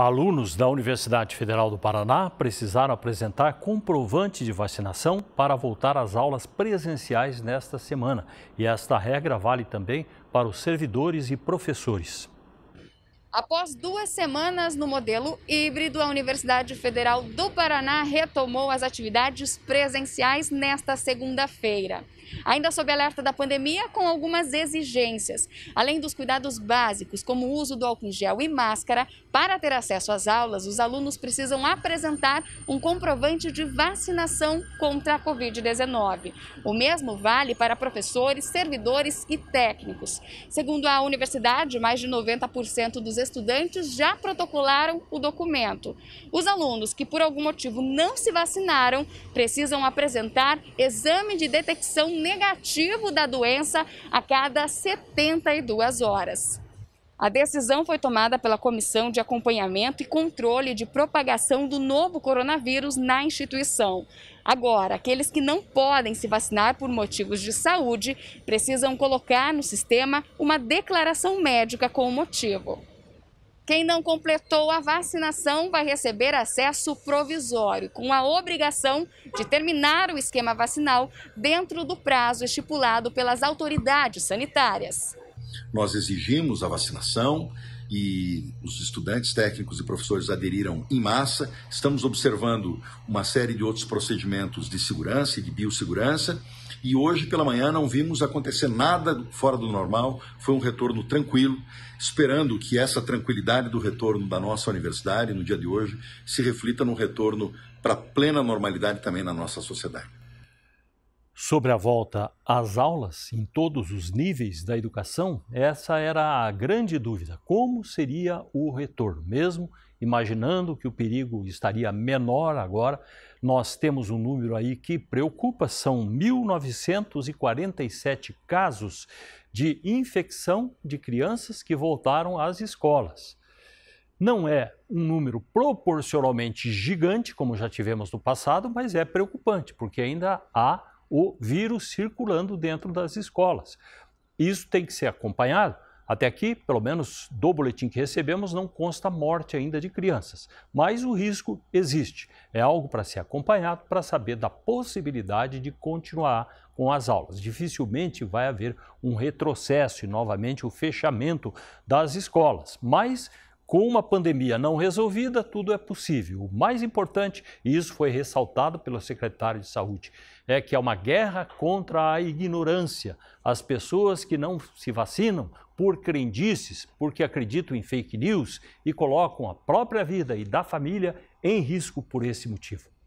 Alunos da Universidade Federal do Paraná precisaram apresentar comprovante de vacinação para voltar às aulas presenciais nesta semana. E esta regra vale também para os servidores e professores. Após duas semanas no modelo híbrido, a Universidade Federal do Paraná retomou as atividades presenciais nesta segunda-feira. Ainda sob alerta da pandemia, com algumas exigências. Além dos cuidados básicos, como o uso do álcool em gel e máscara, para ter acesso às aulas, os alunos precisam apresentar um comprovante de vacinação contra a Covid-19. O mesmo vale para professores, servidores e técnicos. Segundo a universidade, mais de 90% dos estudantes já protocolaram o documento. Os alunos que por algum motivo não se vacinaram precisam apresentar exame de detecção negativo da doença a cada 72 horas. A decisão foi tomada pela Comissão de Acompanhamento e Controle de Propagação do Novo Coronavírus na instituição. Agora, aqueles que não podem se vacinar por motivos de saúde precisam colocar no sistema uma declaração médica com o motivo. Quem não completou a vacinação vai receber acesso provisório, com a obrigação de terminar o esquema vacinal dentro do prazo estipulado pelas autoridades sanitárias. Nós exigimos a vacinação e os estudantes técnicos e professores aderiram em massa. Estamos observando uma série de outros procedimentos de segurança e de biossegurança e hoje pela manhã não vimos acontecer nada fora do normal, foi um retorno tranquilo, esperando que essa tranquilidade do retorno da nossa universidade no dia de hoje se reflita num retorno para plena normalidade também na nossa sociedade. Sobre a volta às aulas em todos os níveis da educação, essa era a grande dúvida: como seria o retorno, mesmo imaginando que o perigo estaria menor agora. Nós temos um número aí que preocupa: são 1.947 casos de infecção de crianças que voltaram às escolas. Não é um número proporcionalmente gigante, como já tivemos no passado, mas é preocupante, porque ainda há o vírus circulando dentro das escolas. Isso tem que ser acompanhado até aqui, pelo menos do boletim que recebemos, não consta morte ainda de crianças, mas o risco existe. É algo para ser acompanhado para saber da possibilidade de continuar com as aulas. Dificilmente vai haver um retrocesso e novamente o fechamento das escolas, mas com uma pandemia não resolvida, tudo é possível. O mais importante, e isso foi ressaltado pelo secretário de Saúde, é que é uma guerra contra a ignorância. As pessoas que não se vacinam por crendices, porque acreditam em fake news e colocam a própria vida e da família em risco por esse motivo.